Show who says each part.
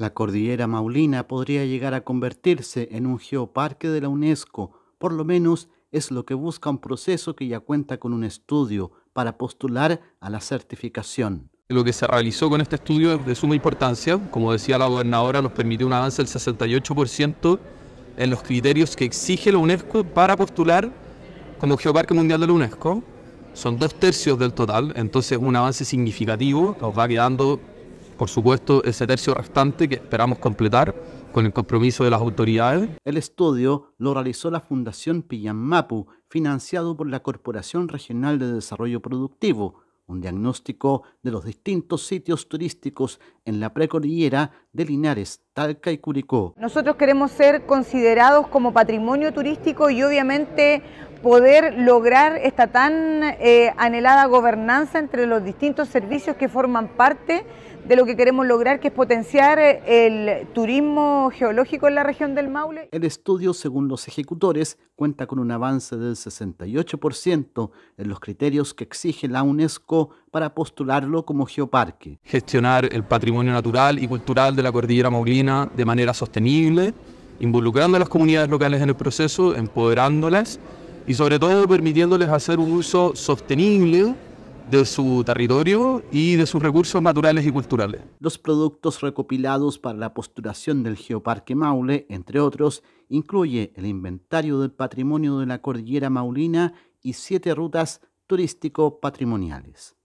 Speaker 1: La cordillera maulina podría llegar a convertirse en un geoparque de la UNESCO, por lo menos es lo que busca un proceso que ya cuenta con un estudio para postular a la certificación.
Speaker 2: Lo que se realizó con este estudio es de suma importancia, como decía la gobernadora, nos permitió un avance del 68% en los criterios que exige la UNESCO para postular como Geoparque Mundial de la UNESCO. Son dos tercios del total, entonces un avance significativo, nos va quedando por supuesto, ese
Speaker 1: tercio restante que esperamos completar con el compromiso de las autoridades. El estudio lo realizó la Fundación Pillanmapu, financiado por la Corporación Regional de Desarrollo Productivo, un diagnóstico de los distintos sitios turísticos en la precordillera de Linares, Talca y Curicó.
Speaker 3: Nosotros queremos ser considerados como patrimonio turístico y obviamente poder lograr esta tan eh, anhelada gobernanza entre los distintos servicios que forman parte de lo que queremos lograr, que es potenciar eh, el turismo geológico en la región del Maule.
Speaker 1: El estudio, según los ejecutores, cuenta con un avance del 68% en los criterios que exige la UNESCO para postularlo como geoparque.
Speaker 2: Gestionar el patrimonio natural y cultural de la cordillera maulina de manera sostenible, involucrando a las comunidades locales en el proceso, empoderándolas y sobre todo permitiéndoles hacer un uso sostenible de su territorio y de sus recursos naturales y
Speaker 1: culturales. Los productos recopilados para la postulación del Geoparque Maule, entre otros, incluye el inventario del patrimonio de la cordillera maulina y siete rutas turístico-patrimoniales.